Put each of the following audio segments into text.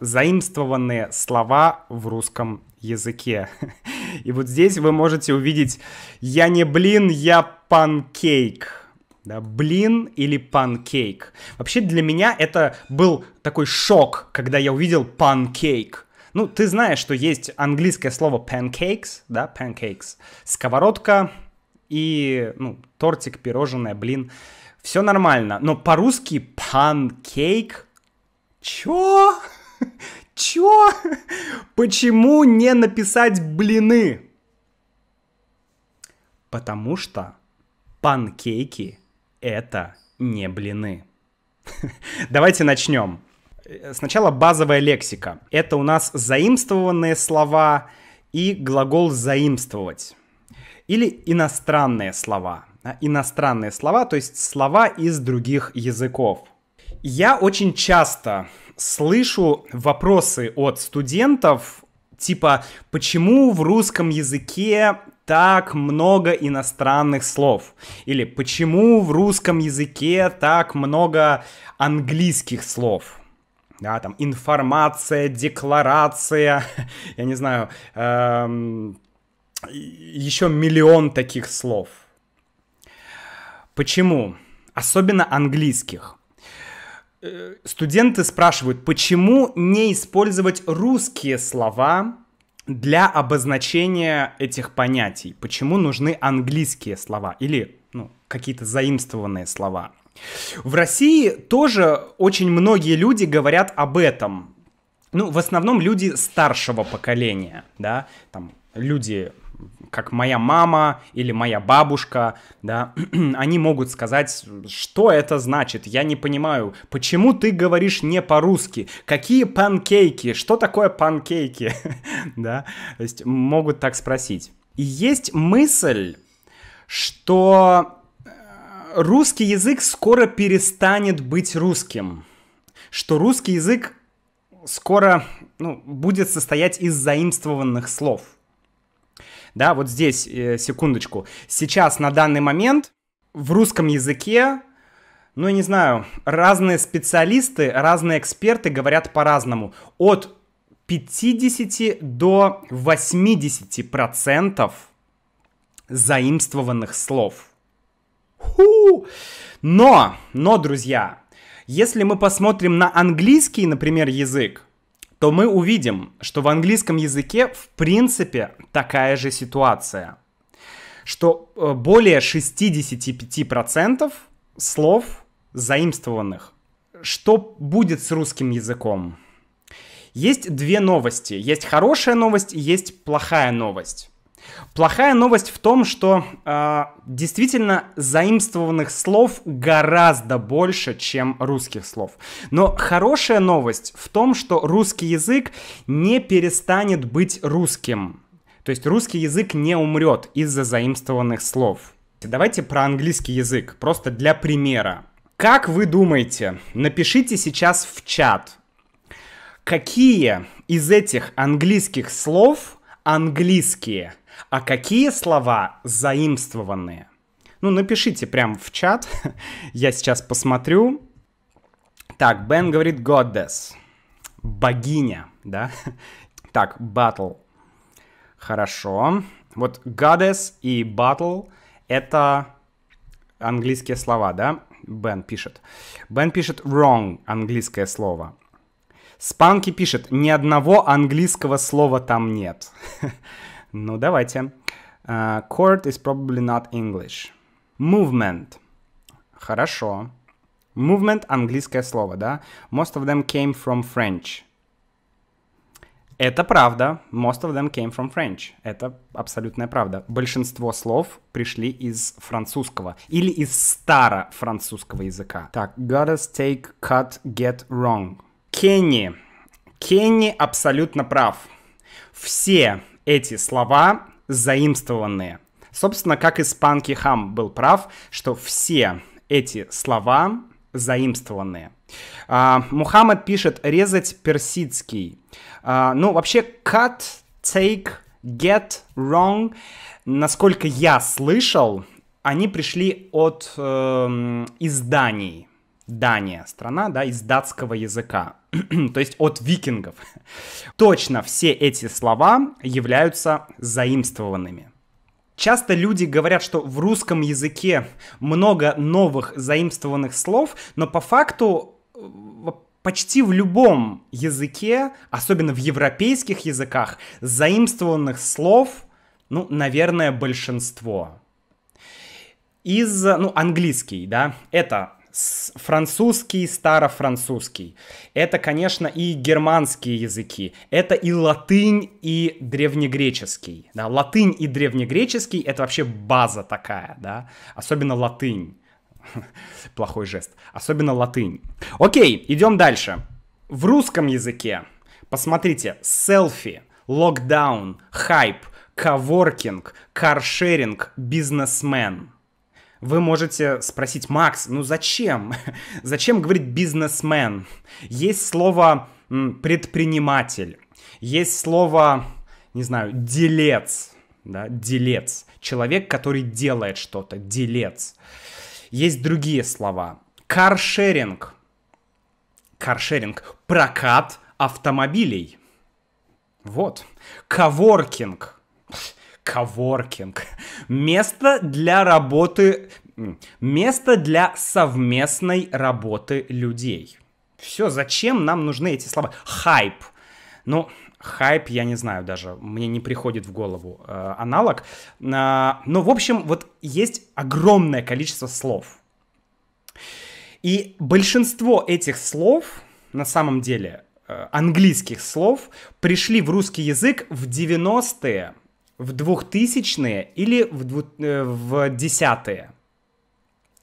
заимствованные слова в русском языке. И вот здесь вы можете увидеть «я не блин, я панкейк». Да, блин или панкейк. Вообще для меня это был такой шок, когда я увидел панкейк. Ну, ты знаешь, что есть английское слово pancakes, да, pancakes, сковородка и, ну, тортик, пирожное, блин. Все нормально, но по-русски панкейк... Чё? Чё? Почему не написать блины? Потому что панкейки — это не блины. Давайте начнем. Сначала базовая лексика. Это у нас заимствованные слова и глагол «заимствовать». Или иностранные слова. А, иностранные слова, то есть слова из других языков. Я очень часто слышу вопросы от студентов, типа, почему в русском языке так много иностранных слов? Или почему в русском языке так много английских слов? Да, там информация, декларация, я не знаю, эм, еще миллион таких слов. Почему? Особенно английских студенты спрашивают, почему не использовать русские слова для обозначения этих понятий? Почему нужны английские слова или ну, какие-то заимствованные слова? В России тоже очень многие люди говорят об этом. Ну, в основном люди старшего поколения, да, там люди как моя мама или моя бабушка, да, они могут сказать, что это значит, я не понимаю, почему ты говоришь не по-русски, какие панкейки, что такое панкейки, да, то есть могут так спросить. И есть мысль, что э, русский язык скоро перестанет быть русским, что русский язык скоро ну, будет состоять из заимствованных слов – да, вот здесь, э, секундочку, сейчас на данный момент в русском языке ну, я не знаю, разные специалисты, разные эксперты говорят по-разному. От 50 до 80 процентов заимствованных слов. Ху! Но, но, друзья, если мы посмотрим на английский, например, язык, то мы увидим, что в английском языке в принципе такая же ситуация, что э, более 65% слов заимствованных. Что будет с русским языком? Есть две новости. Есть хорошая новость и есть плохая новость. Плохая новость в том, что э, действительно заимствованных слов гораздо больше, чем русских слов. Но хорошая новость в том, что русский язык не перестанет быть русским. То есть русский язык не умрет из-за заимствованных слов. Давайте про английский язык, просто для примера. Как вы думаете, напишите сейчас в чат, какие из этих английских слов английские – а какие слова заимствованные? Ну, напишите прямо в чат. Я сейчас посмотрю. Так, Бен говорит goddess. Богиня, да? Так, battle. Хорошо. Вот goddess и battle — это английские слова, да? Бен пишет. Бен пишет wrong, английское слово. Спанки пишет, ни одного английского слова там нет. Ну, давайте. Uh, э, chord is probably not English. Movement. Хорошо. Movement — английское слово, да? Most of them came from French. Это правда. Most of them came from French. Это абсолютная правда. Большинство слов пришли из французского или из старо-французского языка. Так, goddess take, cut, get wrong. Кенни. Кенни абсолютно прав. Все эти слова заимствованные. Собственно, как и Спанки Хам был прав, что все эти слова заимствованные. А, Мухаммад пишет «резать персидский». А, ну, вообще, cut, take, get, wrong, насколько я слышал, они пришли от э, изданий. Дания страна, да, из датского языка, то есть от викингов. Точно все эти слова являются заимствованными. Часто люди говорят, что в русском языке много новых заимствованных слов, но по факту э, почти в любом языке, особенно в европейских языках, заимствованных слов, ну, наверное, большинство. Из, ну, английский, да, это французский, старофранцузский. Это, конечно, и германские языки. Это и латынь, и древнегреческий. Да, латынь и древнегреческий — это вообще база такая, да. Особенно латынь. Плохой жест. Особенно латынь. Окей, идем дальше. В русском языке, посмотрите, селфи, локдаун, хайп, коворкинг, каршеринг, бизнесмен — вы можете спросить, Макс, ну зачем? зачем говорить бизнесмен? Есть слово предприниматель, есть слово, не знаю, делец, да, делец, человек, который делает что-то, делец. Есть другие слова. Каршеринг, каршеринг, прокат автомобилей. Вот. Коворкинг, коворкинг. Место для работы... Место для совместной работы людей. Все, зачем нам нужны эти слова? Хайп. Ну, хайп, я не знаю даже, мне не приходит в голову э, аналог. Э, а, но, ну, в общем, вот есть огромное количество слов. И большинство этих слов, на самом деле, э, английских слов, пришли в русский язык в 90-е в 2000-е или в, дву- э, в 10-е?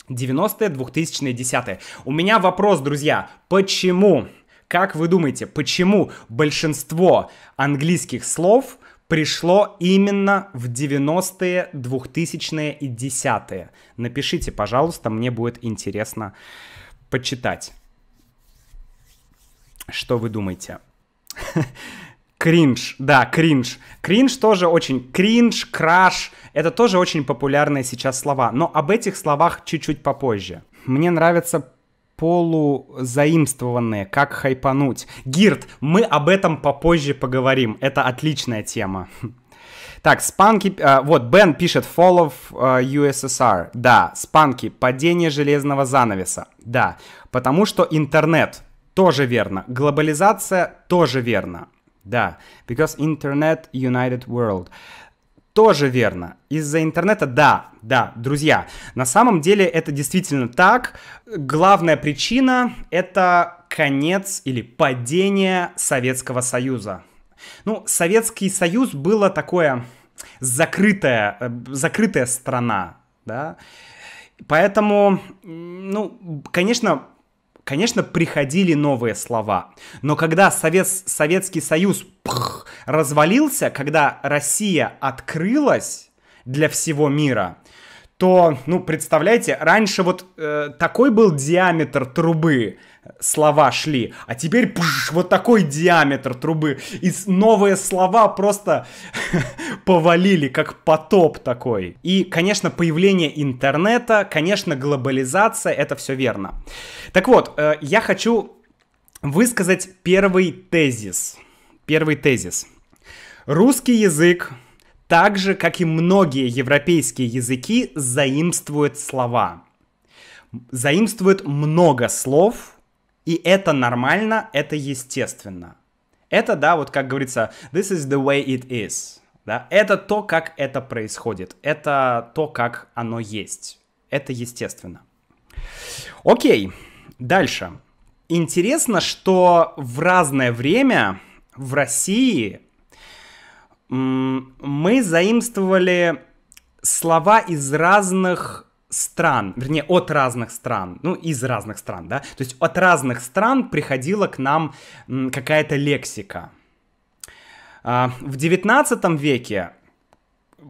90-е, 2000-е, 10-е. У меня вопрос, друзья, почему? Как вы думаете, почему большинство английских слов пришло именно в 90-е, 2000-е и 10-е? Напишите, пожалуйста, мне будет интересно почитать. Что вы думаете? Кринж, да, кринж. Кринж тоже очень... Кринж, краш. Это тоже очень популярные сейчас слова. Но об этих словах чуть-чуть попозже. Мне нравится полузаимствованные, как хайпануть. Гирд, мы об этом попозже поговорим. Это отличная тема. Так, спанки... Э, вот, Бен пишет Fall of э, USSR. Да, спанки, падение железного занавеса. Да, потому что интернет. Тоже верно. Глобализация тоже верно. Да, because Internet United World. Тоже верно. Из-за интернета, да, да, друзья. На самом деле это действительно так. Главная причина — это конец или падение Советского Союза. Ну, Советский Союз было такое закрытая, э, закрытая страна, да. Поэтому, ну, конечно, Конечно, приходили новые слова, но когда Совет, Советский Союз пх, развалился, когда Россия открылась для всего мира, то, ну, представляете, раньше вот э, такой был диаметр трубы – слова шли, а теперь пш, вот такой диаметр трубы. И новые слова просто повалили, как потоп такой. И, конечно, появление интернета, конечно, глобализация, это все верно. Так вот, э, я хочу высказать первый тезис. Первый тезис. Русский язык, так же, как и многие европейские языки, заимствует слова. Заимствует много слов, и это нормально, это естественно. Это, да, вот как говорится, this is the way it is. Да? Это то, как это происходит. Это то, как оно есть. Это естественно. Окей, дальше. Интересно, что в разное время в России мы заимствовали слова из разных стран, вернее, от разных стран, ну, из разных стран, да, то есть от разных стран приходила к нам какая-то лексика. А, в 19 веке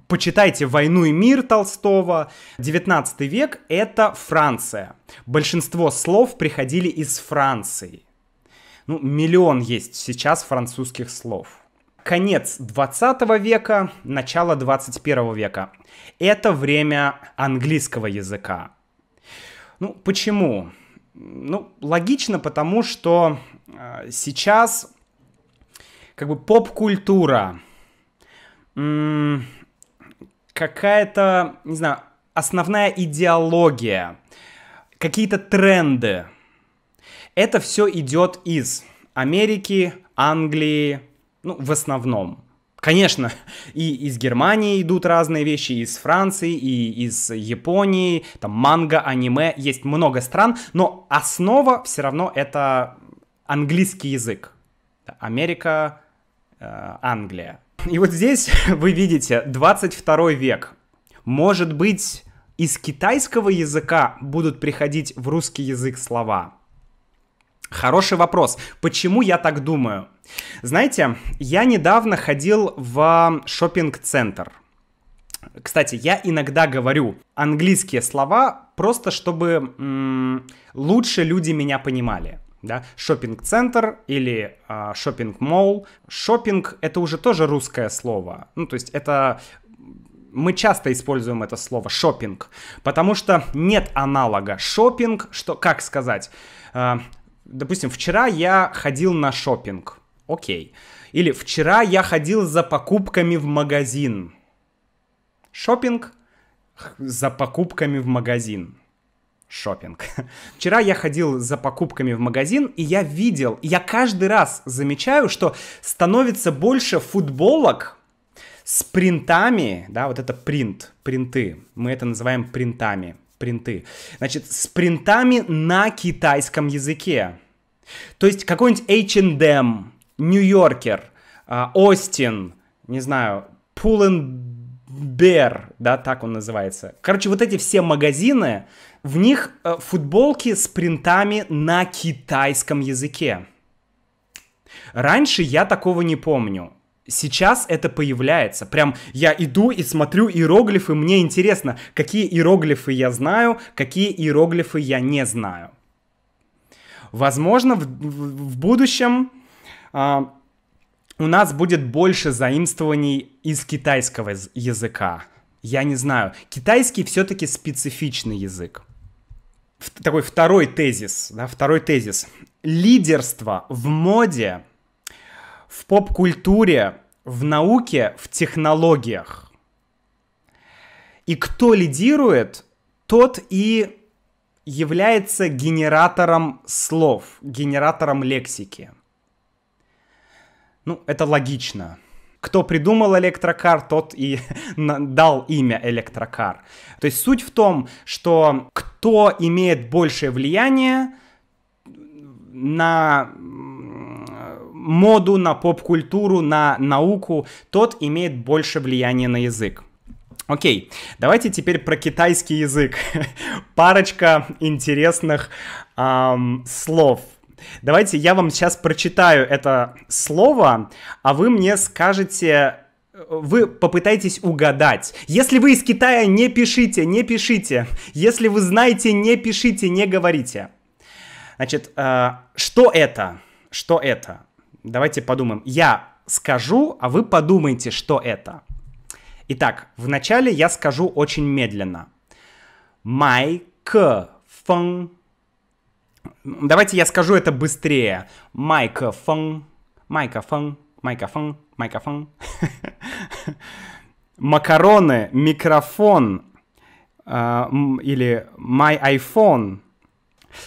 Почитайте «Войну и мир» Толстого. 19 век — это Франция. Большинство слов приходили из Франции. Ну, миллион есть сейчас французских слов конец 20 века, начало 21 века. Это время английского языка. Ну, почему? Ну, логично, потому что э, сейчас как бы поп-культура, какая-то, не знаю, основная идеология, какие-то тренды. Это все идет из Америки, Англии, ну, в основном. Конечно, и из Германии идут разные вещи, и из Франции, и из Японии, там манга, аниме, есть много стран, но основа все равно это английский язык. Америка, э, Англия. И вот здесь вы видите 22 век. Может быть, из китайского языка будут приходить в русский язык слова. Хороший вопрос. Почему я так думаю? Знаете, я недавно ходил в шопинг-центр. Кстати, я иногда говорю английские слова просто, чтобы м- лучше люди меня понимали. Да? Шопинг-центр или э, шопинг мол. Шопинг это уже тоже русское слово. Ну, то есть это мы часто используем это слово шопинг, потому что нет аналога шопинг, что как сказать. А, допустим, вчера я ходил на шопинг, окей. Или вчера я ходил за покупками в магазин. Шопинг за покупками в магазин. Шопинг. Вчера я ходил за покупками в магазин, и я видел, я каждый раз замечаю, что становится больше футболок с принтами, да, вот это принт, принты, мы это называем принтами – Спринты. Значит, спринтами на китайском языке. То есть какой-нибудь H&M, New Yorker, а, Austin, не знаю, Pull and Bear, да, так он называется. Короче, вот эти все магазины, в них э, футболки с принтами на китайском языке. Раньше я такого не помню сейчас это появляется. Прям я иду и смотрю иероглифы, мне интересно, какие иероглифы я знаю, какие иероглифы я не знаю. Возможно, в, в, в будущем э, у нас будет больше заимствований из китайского языка. Я не знаю. Китайский все-таки специфичный язык. В, такой второй тезис, да, второй тезис. Лидерство в моде в поп-культуре, в науке, в технологиях. И кто лидирует, тот и является генератором слов, генератором лексики. Ну, это логично. Кто придумал электрокар, тот и дал имя электрокар. То есть суть в том, что кто имеет большее влияние на моду, на поп-культуру, на науку, тот имеет больше влияния на язык. Окей, давайте теперь про китайский язык. Парочка интересных эм, слов. Давайте я вам сейчас прочитаю это слово, а вы мне скажете, вы попытаетесь угадать. Если вы из Китая, не пишите, не пишите. Если вы знаете, не пишите, не говорите. Значит, э, что это? Что это? Давайте подумаем. Я скажу, а вы подумайте, что это. Итак, вначале я скажу очень медленно. Майк фэн. Давайте я скажу это быстрее. Майк фэн. Майка фэн. Майка фэн. Майка фэн. Макароны, микрофон э, или my iPhone.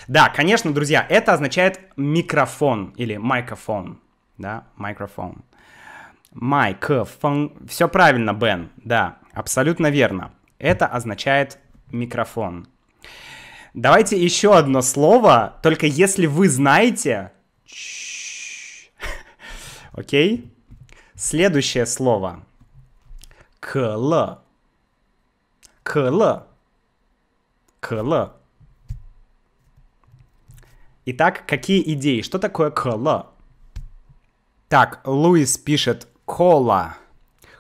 Да, конечно, друзья, это означает микрофон или микрофон да, microphone. Microphone. Все правильно, Бен, да, абсолютно верно. Это означает микрофон. Давайте еще одно слово, только если вы знаете... Окей? Следующее слово. Кл. Кл. Кл. Итак, какие идеи? Что такое кл? Так, Луис пишет «кола».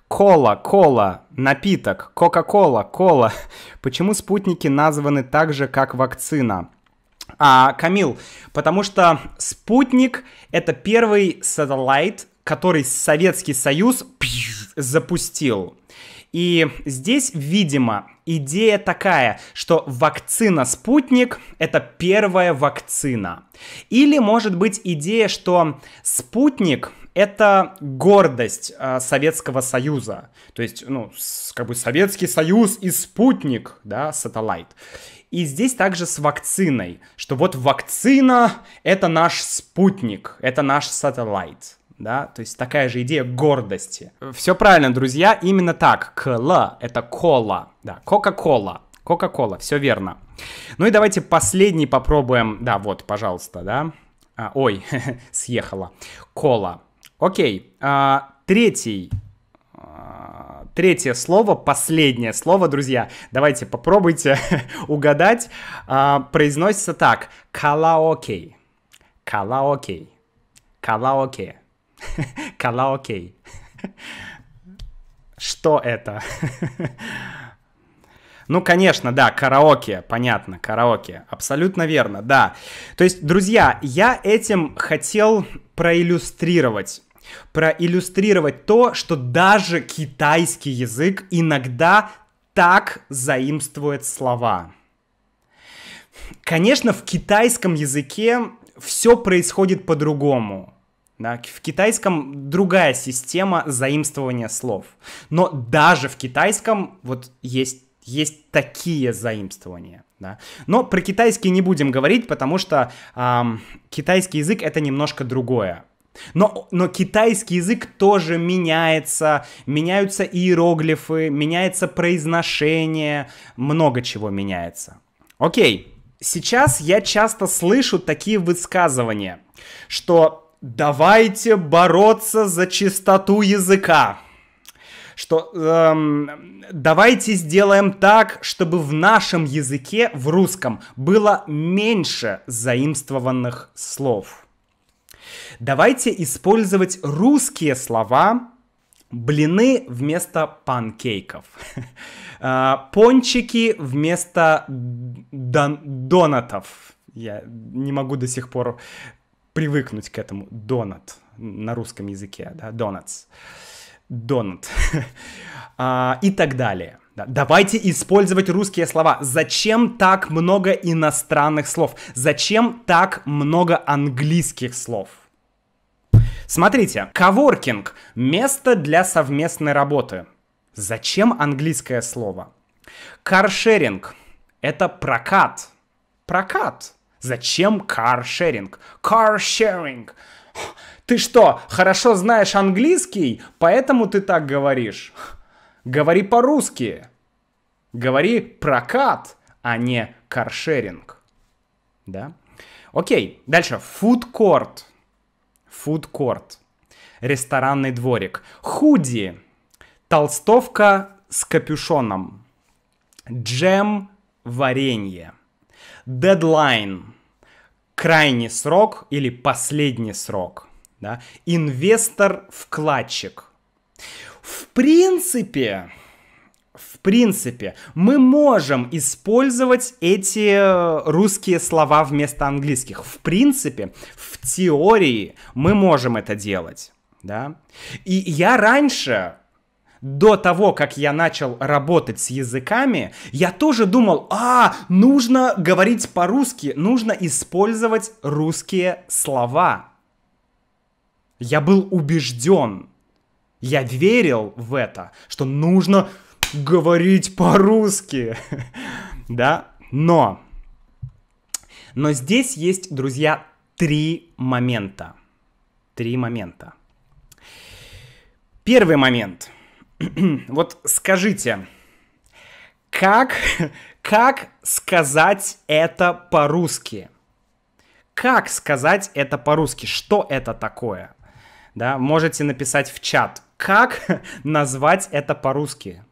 Кола, кола, напиток, кока-кола, кола. Почему спутники названы так же, как вакцина? А, Камил, потому что спутник — это первый сателлайт, который Советский Союз запустил. И здесь, видимо, идея такая, что вакцина «Спутник» — это первая вакцина. Или, может быть, идея, что «Спутник» это гордость э, Советского Союза. То есть, ну, с, как бы Советский Союз и спутник, да, сателлайт. И здесь также с вакциной, что вот вакцина — это наш спутник, это наш сателлайт да, то есть такая же идея гордости. Все правильно, друзья, именно так. Кл это кола, да, Кока-кола, Кока-кола, все верно. Ну и давайте последний попробуем, да, вот, пожалуйста, да. А, ой, съехала. Кола. Окей, а, третий а, третье слово, последнее слово, друзья. Давайте попробуйте угадать. А, произносится так. Калаокей. Калаокей. Калаокей. Калаокей. Что это? Ну, конечно, да, караоке, понятно, караоке, абсолютно верно, да. То есть, друзья, я этим хотел проиллюстрировать проиллюстрировать то, что даже китайский язык иногда так заимствует слова. Конечно, в китайском языке все происходит по-другому. Да, в китайском другая система заимствования слов. Но даже в китайском вот есть, есть такие заимствования. Да. Но про китайский не будем говорить, потому что эм, китайский язык это немножко другое. Но, но китайский язык тоже меняется, меняются иероглифы, меняется произношение, много чего меняется. Окей, сейчас я часто слышу такие высказывания, что давайте бороться за чистоту языка. Что эм, давайте сделаем так, чтобы в нашем языке, в русском, было меньше заимствованных слов. Давайте использовать русские слова блины вместо панкейков, «Э, пончики вместо донатов. Я не могу до сих пор привыкнуть к этому. Донат на русском языке, да, донатс. Донат. А, и так далее. Да. Давайте использовать русские слова. Зачем так много иностранных слов? Зачем так много английских слов? Смотрите, коворкинг – место для совместной работы. Зачем английское слово? Каршеринг – это прокат. Прокат – Зачем каршеринг? Каршеринг! Ты что, хорошо знаешь английский, поэтому ты так говоришь? Говори по-русски. Говори прокат, а не каршеринг. Да? Окей, дальше. Фудкорт. Фудкорт. Ресторанный дворик. Худи. Толстовка с капюшоном. Джем, варенье. Дедлайн крайний срок или последний срок. Да? Инвестор-вкладчик. В принципе, в принципе, мы можем использовать эти э, русские слова вместо английских. В принципе, в теории мы можем это делать. Да? И я раньше до того, как я начал работать с языками, я тоже думал, а, нужно говорить по-русски, нужно использовать русские слова. Я был убежден, я верил в это, что нужно говорить по-русски, да, но, но здесь есть, друзья, три момента, три момента. Первый момент – вот скажите, как, как сказать это по-русски? Как сказать это по-русски? Что это такое? Да, можете написать в чат. Как назвать это по-русски?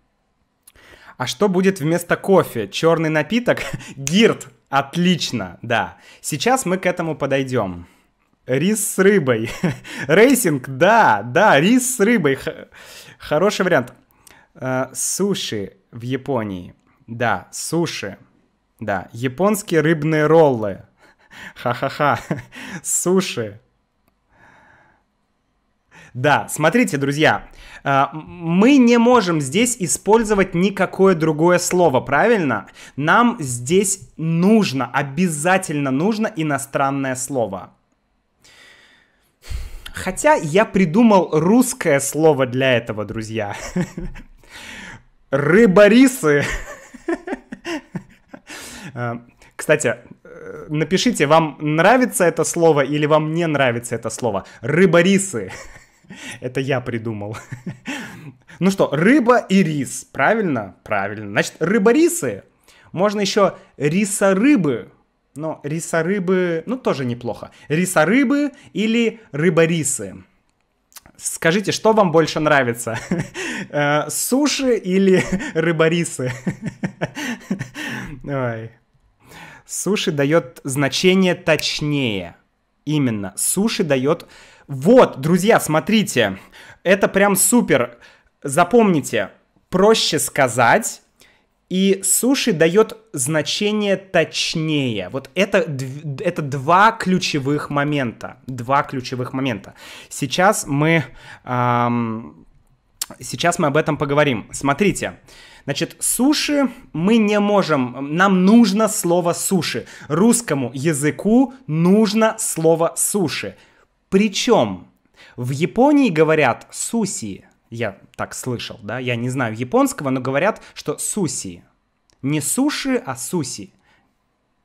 А что будет вместо кофе? Черный напиток? Гирт. Отлично, да. Сейчас мы к этому подойдем. Рис с рыбой. Рейсинг, да, да, рис с рыбой. Х- хороший вариант. Э, суши в Японии. Да, суши. Да, японские рыбные роллы. Ха-ха-ха. Суши. Да, смотрите, друзья, э, мы не можем здесь использовать никакое другое слово, правильно? Нам здесь нужно, обязательно нужно иностранное слово. Хотя я придумал русское слово для этого, друзья. Рыборисы. Э, кстати, э, напишите, вам нравится это слово или вам не нравится это слово. Рыборисы. Это я придумал. Ну что, рыба и рис, правильно? Правильно. Значит, рыборисы. Можно еще риса рыбы но рисорыбы, ну тоже неплохо. Рисорыбы или рыборисы? Скажите, что вам больше нравится? Э, суши или рыборисы? Ой. Суши дает значение точнее. Именно. Суши дает... Вот, друзья, смотрите. Это прям супер. Запомните, проще сказать, и суши дает значение точнее. Вот это, это два ключевых момента. Два ключевых момента. Сейчас мы, эм, сейчас мы об этом поговорим. Смотрите. Значит, суши мы не можем, нам нужно слово суши. Русскому языку нужно слово суши. Причем в Японии говорят суси, я так слышал, да? Я не знаю японского, но говорят, что суси. Не суши, а суси.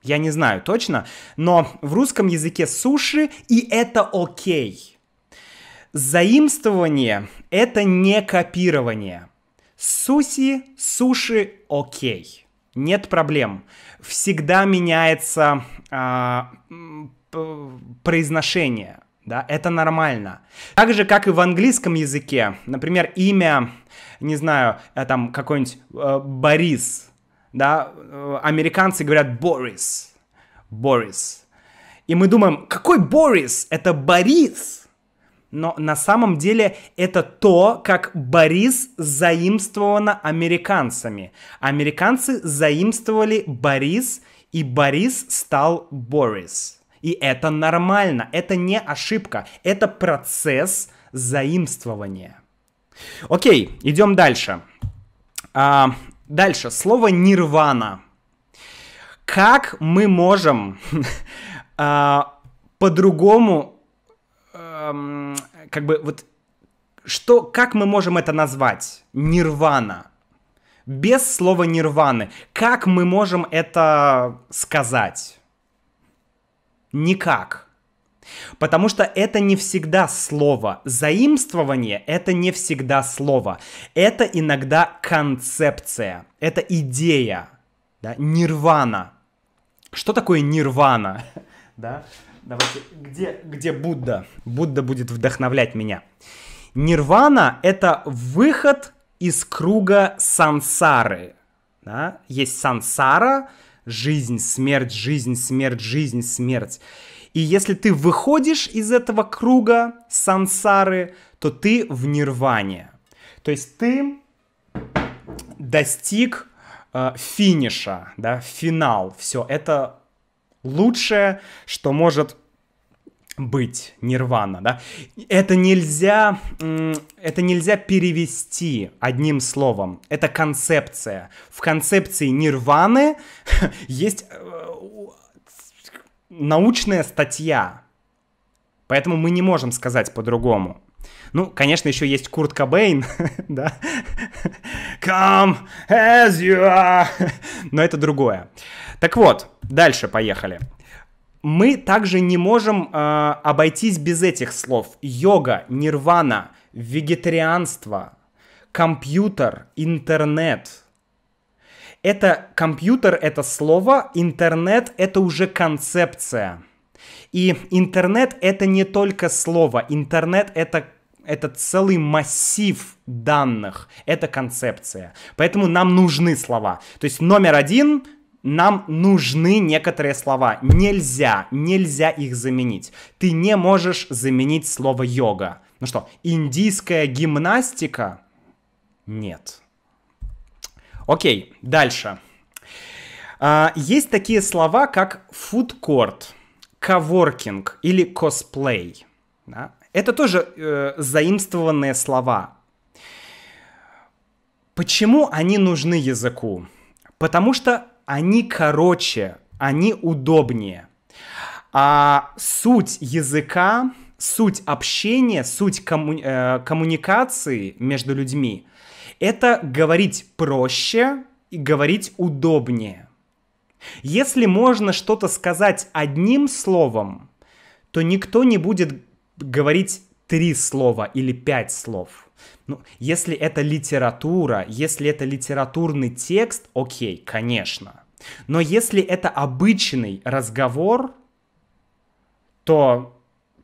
Я не знаю точно, но в русском языке суши, и это окей. Заимствование — это не копирование. Суси, суши, окей. Нет проблем. Всегда меняется а, произношение да, это нормально. Так же, как и в английском языке, например, имя, не знаю, э, там какой-нибудь э, Борис, да, э, американцы говорят Борис, Борис. И мы думаем, какой Борис? Это Борис. Но на самом деле это то, как Борис заимствовано американцами. Американцы заимствовали Борис, и Борис стал Борис. И это нормально, это не ошибка, это процесс заимствования. Окей, идем дальше. А, дальше, слово нирвана. Как мы можем а, по-другому, эм, как бы вот, что, как мы можем это назвать? Нирвана. Без слова нирваны. Как мы можем это сказать? Никак. Потому что это не всегда слово. Заимствование — это не всегда слово. Это иногда концепция, это идея, да? нирвана. Что такое нирвана? Да? Давайте, где, где Будда? Будда будет вдохновлять меня. Нирвана — это выход из круга сансары. Да? Есть сансара — жизнь, смерть, жизнь, смерть, жизнь, смерть. И если ты выходишь из этого круга сансары, то ты в нирване. То есть ты достиг э, финиша, да, финал. Все, это лучшее, что может быть нирвана, да, это нельзя, это нельзя перевести одним словом, это концепция. В концепции нирваны есть э, научная статья, поэтому мы не можем сказать по-другому. Ну, конечно, еще есть Курт Кобейн, да? Come as you are! Но это другое. Так вот, дальше поехали мы также не можем э, обойтись без этих слов. Йога, нирвана, вегетарианство, компьютер, интернет. Это компьютер — это слово, интернет — это уже концепция. И интернет — это не только слово, интернет — это это целый массив данных, это концепция. Поэтому нам нужны слова. То есть номер один нам нужны некоторые слова. Нельзя, нельзя их заменить. Ты не можешь заменить слово йога. Ну что, индийская гимнастика? Нет. Окей, дальше. А, есть такие слова, как фудкорт, коворкинг или косплей. Да? Это тоже э, заимствованные слова. Почему они нужны языку? Потому что они короче, они удобнее. А суть языка, суть общения, суть комму... э, коммуникации между людьми — это говорить проще и говорить удобнее. Если можно что-то сказать одним словом, то никто не будет говорить три слова или пять слов. Ну, если это литература, если это литературный текст, окей, конечно. Но если это обычный разговор, то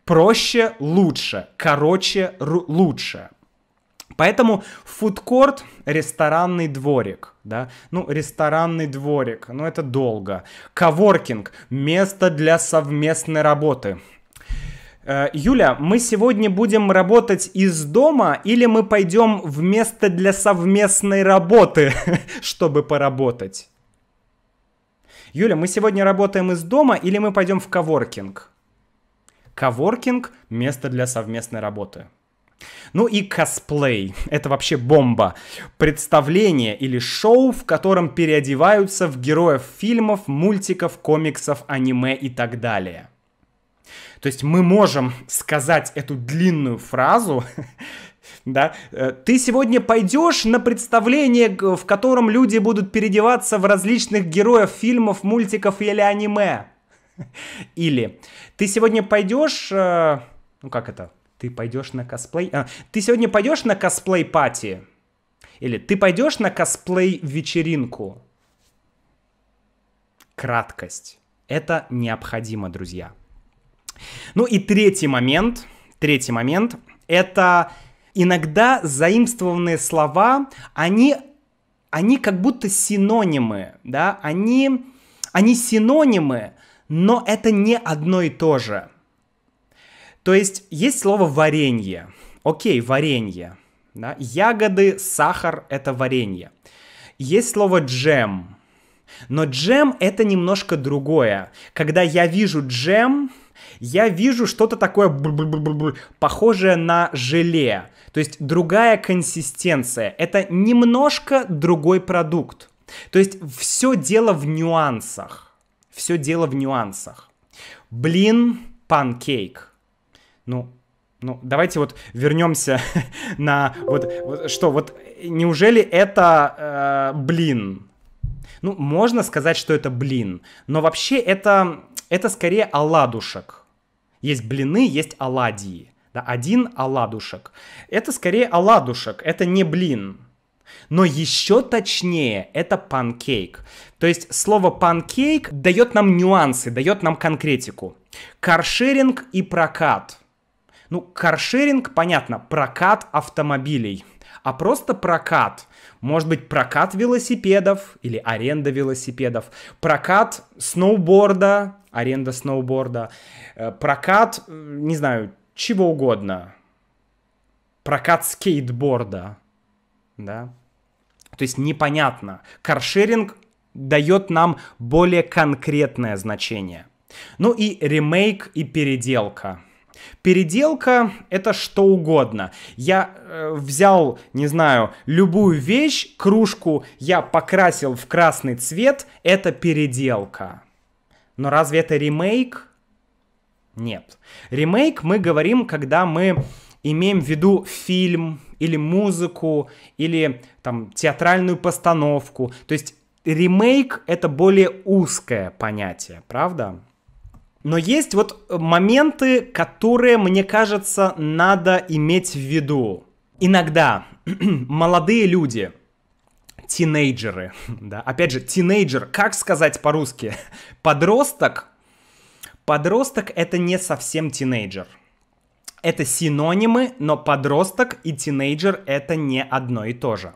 проще лучше, короче лучше. Поэтому фудкорт – ресторанный дворик, да, ну, ресторанный дворик, ну, это долго. Коворкинг – место для совместной работы, Э, Юля, мы сегодня будем работать из дома или мы пойдем в место для совместной работы, чтобы поработать? Юля, мы сегодня работаем из дома или мы пойдем в коворкинг? Коворкинг – место для совместной работы. Ну и косплей. Это вообще бомба. Представление или шоу, в котором переодеваются в героев фильмов, мультиков, комиксов, аниме и так далее – то есть мы можем сказать эту длинную фразу, да, э, ты сегодня пойдешь на представление, в котором люди будут переодеваться в различных героев фильмов, мультиков или аниме. Или ты сегодня пойдешь, э, ну как это, ты пойдешь на косплей, а, ты сегодня пойдешь на косплей-пати. Или ты пойдешь на косплей-вечеринку. Краткость. Это необходимо, друзья. Ну и третий момент, третий момент, это иногда заимствованные слова, они, они как будто синонимы, да, они, они синонимы, но это не одно и то же. То есть есть слово варенье. Окей, варенье. Да? Ягоды, сахар – это варенье. Есть слово джем. Но джем – это немножко другое. Когда я вижу джем, я вижу что-то такое похожее на желе. То есть другая консистенция. Это немножко другой продукт. То есть все дело в нюансах. Все дело в нюансах. Блин, панкейк. Ну, ну, давайте вот вернемся на вот, вот что, вот неужели это э, блин? Ну, можно сказать, что это блин, но вообще это это скорее оладушек. Есть блины, есть оладьи. Да, один оладушек. Это скорее оладушек, это не блин. Но еще точнее, это панкейк. То есть слово панкейк дает нам нюансы, дает нам конкретику. Каршеринг и прокат. Ну, каршеринг, понятно, прокат автомобилей. А просто прокат. Может быть, прокат велосипедов или аренда велосипедов. Прокат сноуборда, аренда сноуборда, э, прокат, э, не знаю, чего угодно. Прокат скейтборда, да. То есть непонятно. Каршеринг дает нам более конкретное значение. Ну и ремейк и переделка. Переделка — это что угодно. Я э, взял, не знаю, любую вещь, кружку, я покрасил в красный цвет — это переделка. Но разве это ремейк? Нет. Ремейк мы говорим, когда мы имеем в виду фильм или музыку, или там театральную постановку. То есть ремейк — это более узкое понятие, правда? Но есть вот моменты, которые, мне кажется, надо иметь в виду. Иногда молодые люди — тинейджеры. Да? Опять же, тинейджер, как сказать по-русски? Подросток. Подросток это не совсем тинейджер. Это синонимы, но подросток и тинейджер это не одно и то же.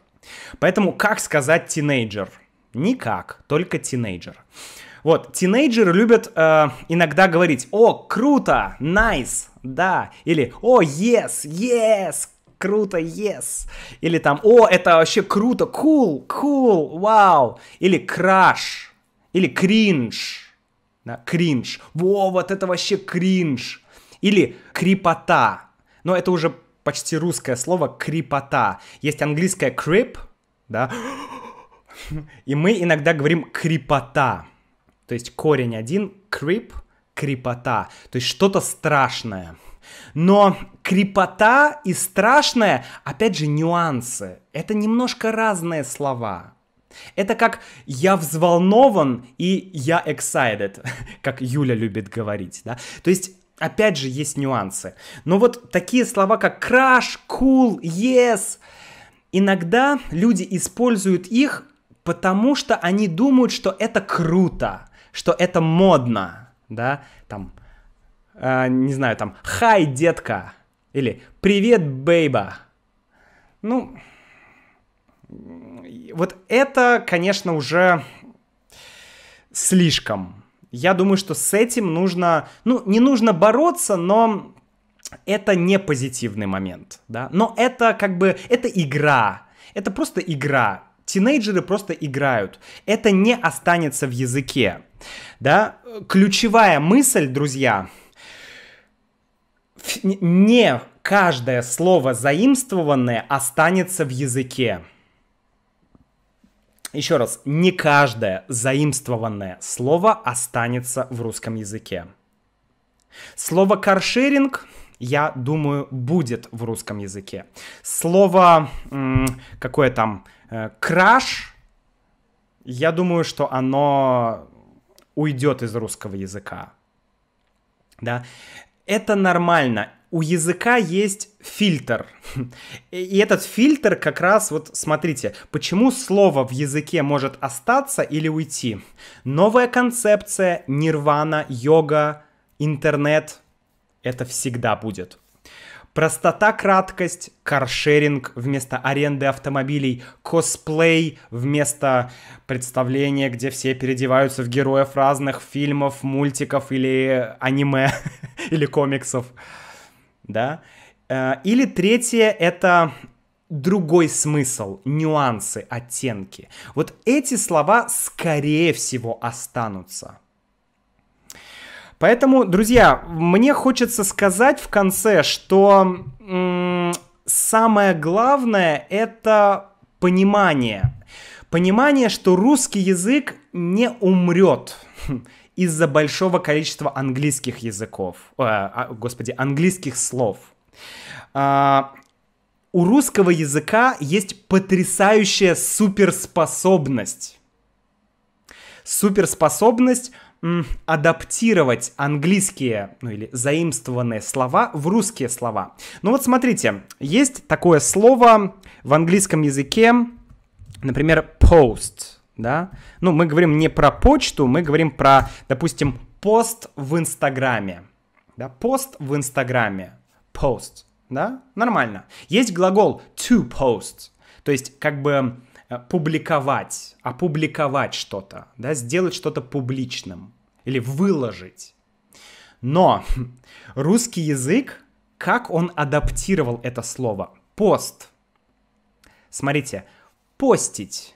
Поэтому как сказать тинейджер? Никак, только тинейджер. Вот, тинейджеры любят э, иногда говорить «О, круто! Nice! Да!» или «О, yes! Yes! круто, yes. Или там, о, это вообще круто, cool, cool, wow, Или краш, или cringe, да, кринж. Во, вот это вообще cringe, Или крипота, но это уже почти русское слово крипота. Есть английское creep, да, и мы иногда говорим крипота. То есть корень один, creep, крипота. То есть что-то страшное. Но крепота и страшное, опять же, нюансы. Это немножко разные слова. Это как «я взволнован» и «я excited», как Юля любит говорить, да? То есть Опять же, есть нюансы. Но вот такие слова, как краш, cool, yes, иногда люди используют их, потому что они думают, что это круто, что это модно, да, там э, не знаю, там, «Хай, детка!» или «Привет, бейба!» Ну, вот это, конечно, уже слишком. Я думаю, что с этим нужно, ну, не нужно бороться, но это не позитивный момент, да. Но это как бы, это игра, это просто игра. Тинейджеры просто играют. Это не останется в языке, да. Ключевая мысль, друзья, не каждое слово заимствованное останется в языке. Еще раз, не каждое заимствованное слово останется в русском языке. Слово каршеринг, я думаю, будет в русском языке. Слово какое там э, краш, я думаю, что оно уйдет из русского языка. Да? это нормально. У языка есть фильтр. И этот фильтр как раз, вот смотрите, почему слово в языке может остаться или уйти. Новая концепция, нирвана, йога, интернет, это всегда будет. Простота, краткость, каршеринг вместо аренды автомобилей, косплей вместо представления, где все переодеваются в героев разных фильмов, мультиков или аниме, или комиксов, да. Э, или третье — это другой смысл, нюансы, оттенки. Вот эти слова, скорее всего, останутся. Поэтому, друзья, мне хочется сказать в конце, что самое главное это понимание. Понимание, что русский язык не умрет из-за большого количества английских языков, э, а, господи, английских слов. А, у русского языка есть потрясающая суперспособность. Суперспособность адаптировать английские, ну или заимствованные слова в русские слова. Ну вот смотрите, есть такое слово в английском языке, например, post, да? Ну, мы говорим не про почту, мы говорим про, допустим, пост в Инстаграме, да? Пост в Инстаграме, post, да? Нормально. Есть глагол to post, то есть как бы Э, публиковать, опубликовать что-то, да, сделать что-то публичным или выложить. Но русский язык, как он адаптировал это слово? Пост. Смотрите, постить.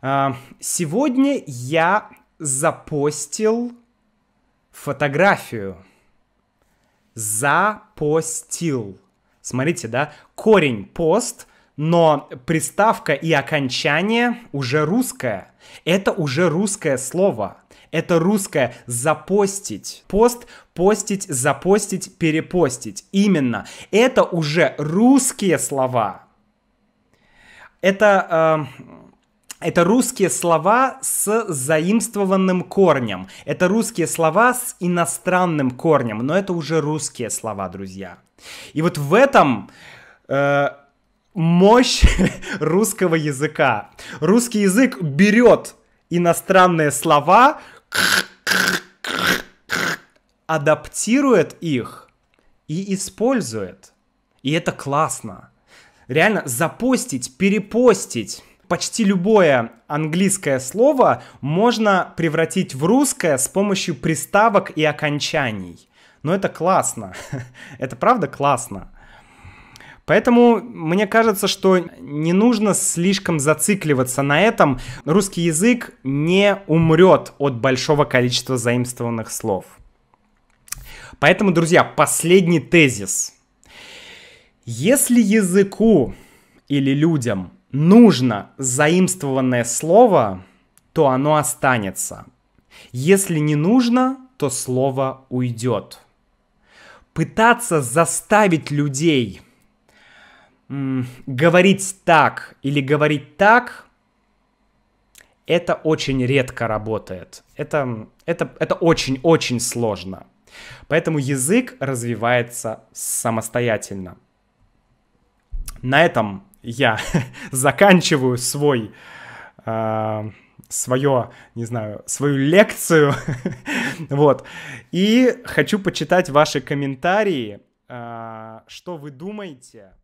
Э, сегодня я запостил фотографию. Запостил. Смотрите, да? Корень пост но приставка и окончание уже русское. Это уже русское слово. Это русское «запостить». Пост постить, запостить, перепостить. Именно. Это уже русские слова. Это... Э, это русские слова с заимствованным корнем. Это русские слова с иностранным корнем. Но это уже русские слова, друзья. И вот в этом э, мощь русского языка. Русский язык берет иностранные слова, адаптирует их и использует. И это классно. Реально запостить, перепостить почти любое английское слово можно превратить в русское с помощью приставок и окончаний. Но это классно. это правда классно. Поэтому мне кажется, что не нужно слишком зацикливаться на этом. Русский язык не умрет от большого количества заимствованных слов. Поэтому, друзья, последний тезис. Если языку или людям нужно заимствованное слово, то оно останется. Если не нужно, то слово уйдет. Пытаться заставить людей говорить так или говорить так, это очень редко работает. Это, это, это очень-очень сложно. Поэтому язык развивается самостоятельно. На этом я заканчиваю свой, э, свое, не знаю, свою лекцию. вот. И хочу почитать ваши комментарии. Э, что вы думаете?